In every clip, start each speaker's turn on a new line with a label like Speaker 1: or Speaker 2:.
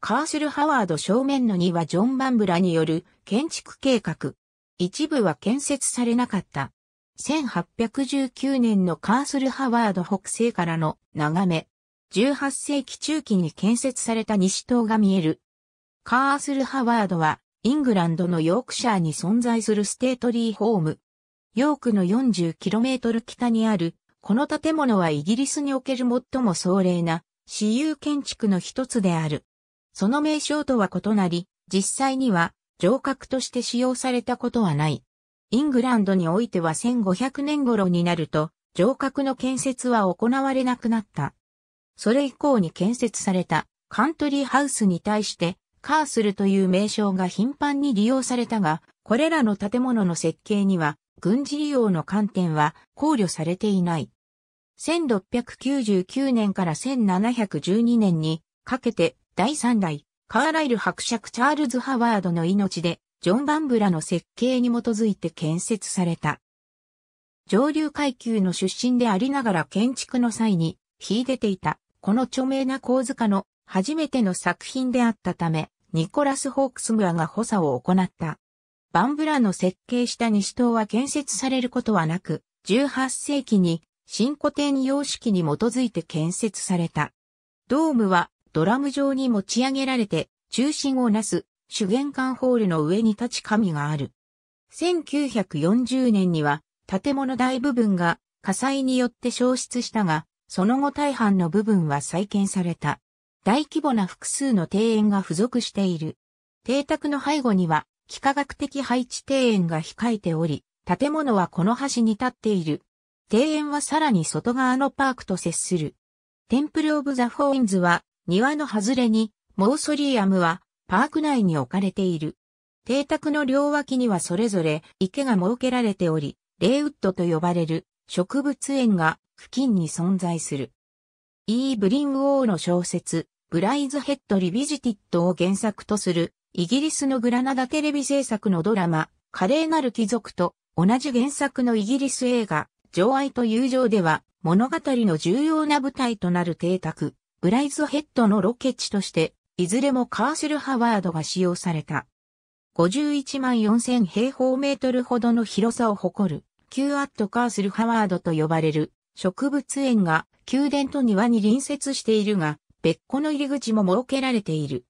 Speaker 1: カーセル・ハワード正面の2はジョン・バンブラによる建築計画。一部は建設されなかった。1819年のカーセル・ハワード北西からの眺め。18世紀中期に建設された西塔が見える。カーセル・ハワードは、イングランドのヨークシャーに存在するステートリーホーム。ヨークの 40km 北にある、この建物はイギリスにおける最も壮麗な、私有建築の一つである。その名称とは異なり、実際には城郭として使用されたことはない。イングランドにおいては1500年頃になると、城郭の建設は行われなくなった。それ以降に建設されたカントリーハウスに対して、カースルという名称が頻繁に利用されたが、これらの建物の設計には、軍事利用の観点は考慮されていない。1699年から1712年にかけて第3代、カーライル伯爵チャールズ・ハワードの命で、ジョン・バンブラの設計に基づいて建設された。上流階級の出身でありながら建築の際に、秀でていた、この著名な構図家の初めての作品であったため、ニコラス・ホークスムアが補佐を行った。バンブラの設計した西塔は建設されることはなく、18世紀に新古典様式に基づいて建設された。ドームはドラム状に持ち上げられて、中心をなす、主玄関ホールの上に立ち神がある。1940年には、建物大部分が火災によって消失したが、その後大半の部分は再建された。大規模な複数の庭園が付属している。邸宅の背後には、幾何学的配置庭園が控えており、建物はこの端に立っている。庭園はさらに外側のパークと接する。テンプル・オブ・ザ・フォーインズは庭の外れに、モーソリアムは、パーク内に置かれている。邸宅の両脇にはそれぞれ池が設けられており、レイウッドと呼ばれる植物園が付近に存在する。イー・ブリンウォーの小説、ブライズヘッド・リビジティットを原作とする、イギリスのグラナダテレビ制作のドラマ、華麗なる貴族と同じ原作のイギリス映画、情愛と友情では、物語の重要な舞台となる邸宅、ブライズヘッドのロケ地として、いずれもカーセルハワードが使用された。51万4000平方メートルほどの広さを誇る、キューアットカーセルハワードと呼ばれる植物園が宮殿と庭に隣接しているが、別個の入り口も設けられている。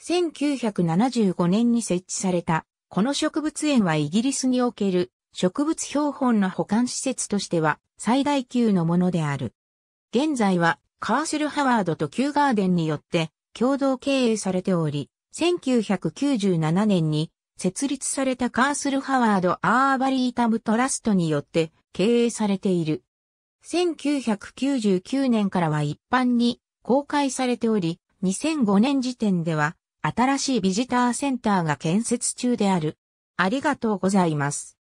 Speaker 1: 1975年に設置された、この植物園はイギリスにおける植物標本の保管施設としては最大級のものである。現在はカーセル・ハワードとキューガーデンによって共同経営されており、1997年に設立されたカーセル・ハワード・アーバリータム・トラストによって経営されている。1999年からは一般に公開されており、2005年時点では新しいビジターセンターが建設中である。ありがとうございます。